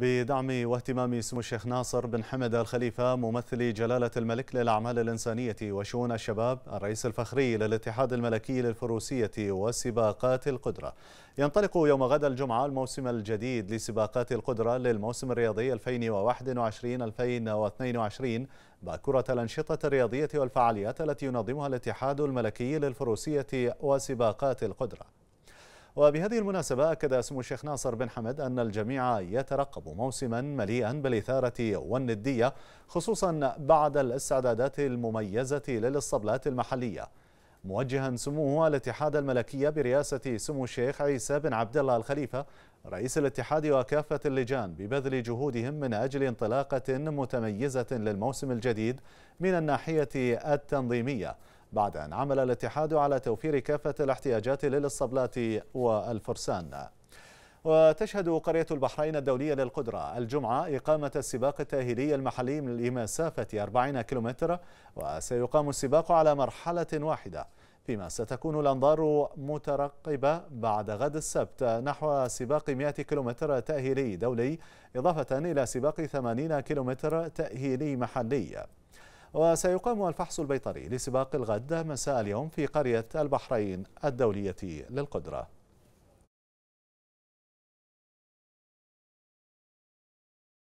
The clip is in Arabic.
بدعم واهتمام سمو الشيخ ناصر بن حمد الخليفة ممثل جلالة الملك للأعمال الإنسانية وشؤون الشباب الرئيس الفخري للاتحاد الملكي للفروسية وسباقات القدرة ينطلق يوم غد الجمعة الموسم الجديد لسباقات القدرة للموسم الرياضي 2021-2022 باكرة الأنشطة الرياضية والفعاليات التي ينظمها الاتحاد الملكي للفروسية وسباقات القدرة وبهذه المناسبة أكد سمو الشيخ ناصر بن حمد أن الجميع يترقب موسما مليئا بالإثارة والندية خصوصا بعد الاستعدادات المميزة للصبلات المحلية موجها سموه الاتحاد الملكية برئاسة سمو الشيخ عيسى بن عبد الله الخليفة رئيس الاتحاد وكافة اللجان ببذل جهودهم من أجل انطلاقة متميزة للموسم الجديد من الناحية التنظيمية بعد أن عمل الاتحاد على توفير كافة الاحتياجات للصبلات والفرسان وتشهد قرية البحرين الدولية للقدرة الجمعة إقامة السباق التأهيلي المحلي لمسافة 40 كيلومتر وسيقام السباق على مرحلة واحدة فيما ستكون الأنظار مترقبة بعد غد السبت نحو سباق 100 كيلومتر تأهيلي دولي إضافة إلى سباق 80 كيلومتر تأهيلي محلي وسيقام الفحص البيطري لسباق الغد مساء اليوم في قرية البحرين الدولية للقدرة